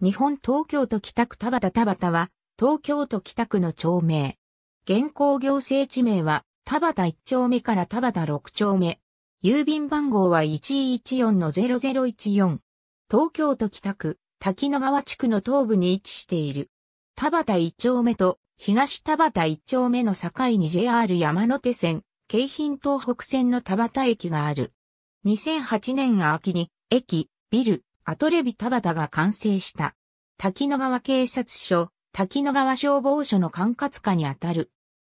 日本東京都北区田端田端は、東京都北区の町名。現行行政地名は、田端1丁目から田端6丁目。郵便番号は1 1 4 0 0 1 4東京都北区、滝野川地区の東部に位置している。田端1丁目と東田端1丁目の境に JR 山手線、京浜東北線の田端駅がある。2008年秋に、駅、ビル、アトレビ田畑が完成した。滝野川警察署、滝野川消防署の管轄下にあたる。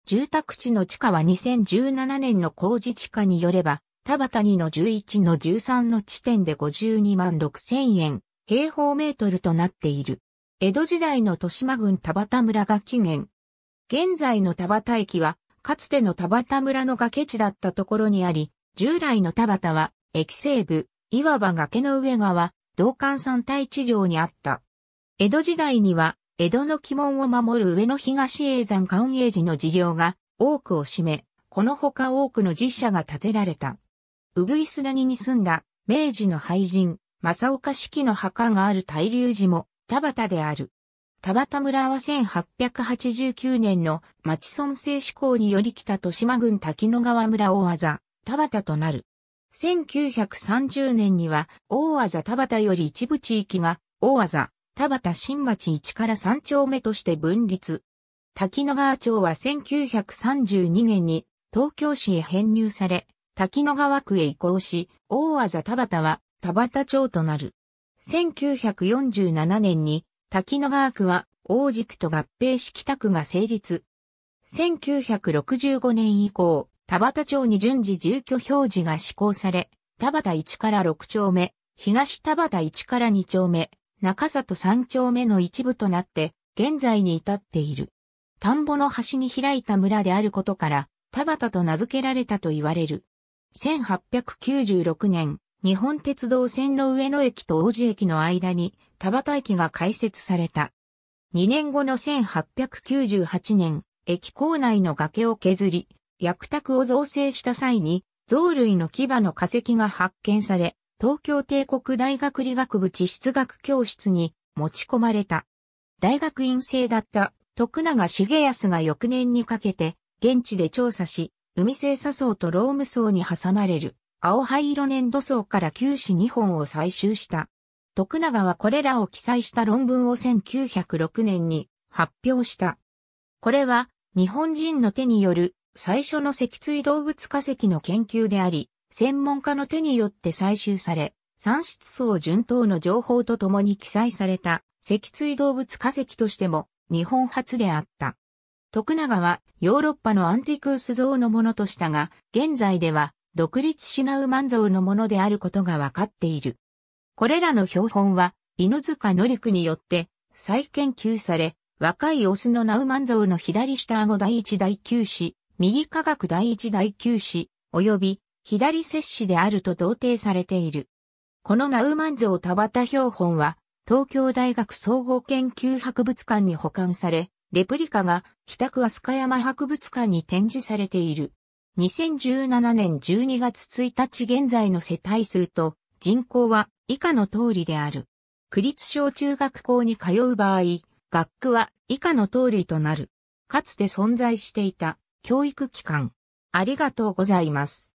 住宅地の地下は2017年の工事地下によれば、田畑2の11の13の地点で52万6千円、平方メートルとなっている。江戸時代の豊島郡田畑村が起源。現在の田畑駅は、かつての田畑村の崖地だったところにあり、従来の田畑は、駅西部、いわば崖の上側、道館山大地上にあった。江戸時代には、江戸の鬼門を守る上野東永山寛永寺の事業が多くを占め、このほか多くの寺社が建てられた。うぐいす谷に住んだ明治の廃人、正岡式の墓がある大龍寺も田畑である。田畑村は1889年の町村制施行により北豊島郡滝野川村大技、田畑となる。1930年には、大和田端畑より一部地域が、大和田端畑新町一から三丁目として分立。滝野川町は1932年に東京市へ編入され、滝野川区へ移行し、大和田端畑は田畑町となる。1947年に滝野川区は大軸と合併し北区が成立。1965年以降、田畑町に順次住居表示が施行され、田畑1から6丁目、東田畑1から2丁目、中里3丁目の一部となって、現在に至っている。田んぼの端に開いた村であることから、田畑と名付けられたと言われる。1896年、日本鉄道線の上野駅と王子駅の間に田畑駅が開設された。2年後の1898年、駅構内の崖を削り、薬卓を造成した際に、藻類の牙の化石が発見され、東京帝国大学理学部地質学教室に持ち込まれた。大学院生だった徳永重康が翌年にかけて、現地で調査し、海星砂層とローム層に挟まれる青灰色粘土層から九死2本を採集した。徳永はこれらを記載した論文を1906年に発表した。これは日本人の手による最初の脊椎動物化石の研究であり、専門家の手によって採集され、産出層順等の情報とともに記載された脊椎動物化石としても日本初であった。徳永はヨーロッパのアンティクース像のものとしたが、現在では独立シナウマン像のものであることがわかっている。これらの標本は犬塚のりくによって再研究され、若いオスのナウマン像の左下顎第一第九子、右科学第一第九子、及び左摂氏であると同定されている。このナウマン像田畑標本は、東京大学総合研究博物館に保管され、レプリカが北区飛鳥山博物館に展示されている。2017年12月1日現在の世帯数と人口は以下の通りである。区立小中学校に通う場合、学区は以下の通りとなる。かつて存在していた教育機関。ありがとうございます。